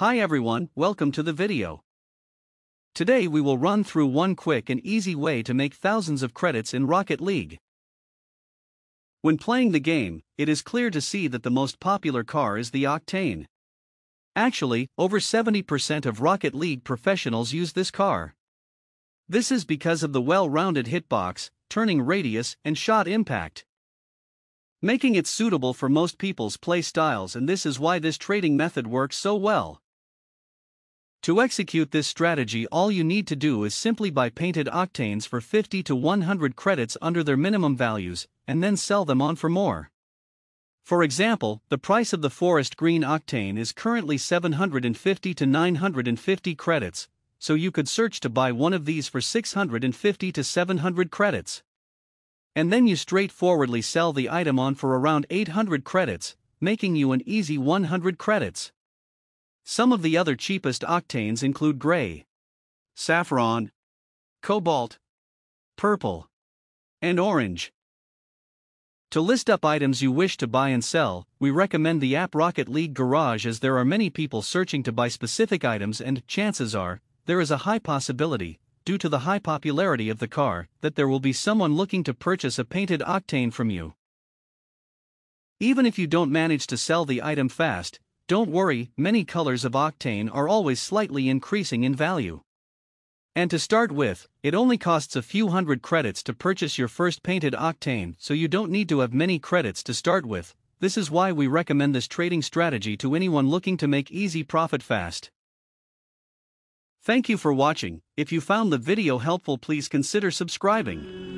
Hi everyone, welcome to the video. Today we will run through one quick and easy way to make thousands of credits in Rocket League. When playing the game, it is clear to see that the most popular car is the Octane. Actually, over 70% of Rocket League professionals use this car. This is because of the well-rounded hitbox, turning radius, and shot impact making it suitable for most people's play styles and this is why this trading method works so well. To execute this strategy all you need to do is simply buy painted octanes for 50 to 100 credits under their minimum values and then sell them on for more. For example, the price of the forest green octane is currently 750 to 950 credits, so you could search to buy one of these for 650 to 700 credits. And then you straightforwardly sell the item on for around 800 credits, making you an easy 100 credits. Some of the other cheapest octanes include gray, saffron, cobalt, purple, and orange. To list up items you wish to buy and sell, we recommend the app Rocket League Garage as there are many people searching to buy specific items, and chances are, there is a high possibility, due to the high popularity of the car, that there will be someone looking to purchase a painted octane from you. Even if you don't manage to sell the item fast, don't worry, many colors of octane are always slightly increasing in value. And to start with, it only costs a few hundred credits to purchase your first painted octane, so you don't need to have many credits to start with. This is why we recommend this trading strategy to anyone looking to make easy profit fast. Thank you for watching. If you found the video helpful, please consider subscribing.